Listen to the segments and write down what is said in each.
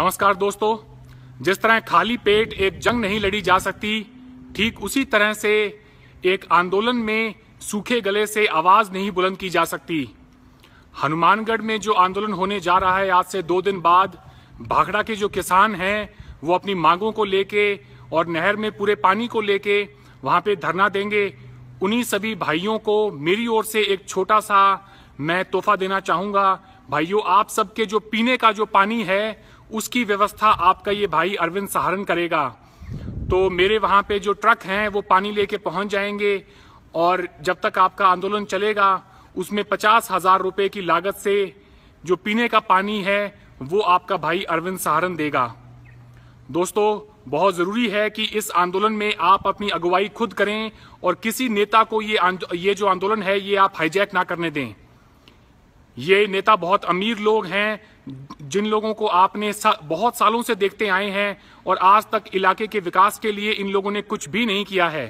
नमस्कार दोस्तों जिस तरह खाली पेट एक जंग नहीं लड़ी जा सकती ठीक उसी तरह से एक आंदोलन में सूखे गले से आवाज नहीं बुलंद की जा सकती हनुमानगढ़ में जो आंदोलन होने जा रहा है आज से दो दिन बाद भाखड़ा के जो किसान हैं वो अपनी मांगों को लेके और नहर में पूरे पानी को लेके वहां पे धरना देंगे उन्हीं सभी भाइयों को मेरी ओर से एक छोटा सा मैं तोहफा देना चाहूंगा भाइयों आप सबके जो पीने का जो पानी है उसकी व्यवस्था आपका ये भाई अरविंद सहारन करेगा तो मेरे वहां पे जो ट्रक हैं वो पानी लेके पहुंच जाएंगे और जब तक आपका आंदोलन चलेगा उसमें पचास हजार रुपए की लागत से जो पीने का पानी है वो आपका भाई अरविंद सहारन देगा दोस्तों बहुत ज़रूरी है कि इस आंदोलन में आप अपनी अगुवाई खुद करें और किसी नेता को ये ये जो आंदोलन है ये आप हाईजैक ना करने दें ये नेता बहुत अमीर लोग हैं जिन लोगों को आपने सा, बहुत सालों से देखते आए हैं और आज तक इलाके के विकास के लिए इन लोगों ने कुछ भी नहीं किया है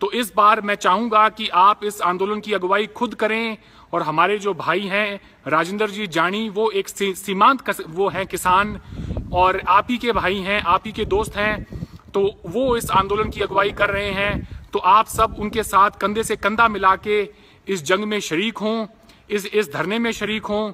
तो इस बार मैं चाहूंगा कि आप इस आंदोलन की अगुवाई खुद करें और हमारे जो भाई हैं राजेंद्र जी जानी वो एक सीमांत वो हैं किसान और आप ही के भाई हैं आप ही के दोस्त हैं तो वो इस आंदोलन की अगुवाई कर रहे हैं तो आप सब उनके साथ कंधे से कंधा मिला के इस जंग में शरीक हों इस इस धरने में शरीक हों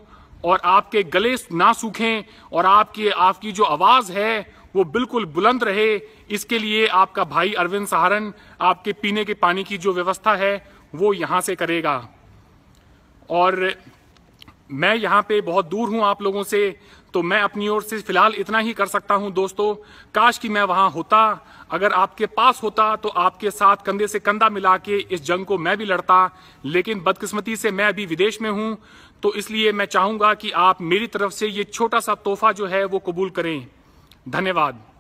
और आपके गले ना सूखें और आपकी आपकी जो आवाज है वो बिल्कुल बुलंद रहे इसके लिए आपका भाई अरविंद सहारन आपके पीने के पानी की जो व्यवस्था है वो यहाँ से करेगा और मैं यहाँ पे बहुत दूर हूँ आप लोगों से तो मैं अपनी ओर से फिलहाल इतना ही कर सकता हूँ दोस्तों काश कि मैं वहाँ होता अगर आपके पास होता तो आपके साथ कंधे से कंधा मिला के इस जंग को मैं भी लड़ता लेकिन बदकिस्मती से मैं अभी विदेश में हूँ तो इसलिए मैं चाहूँगा कि आप मेरी तरफ से ये छोटा सा तोहफा जो है वो कबूल करें धन्यवाद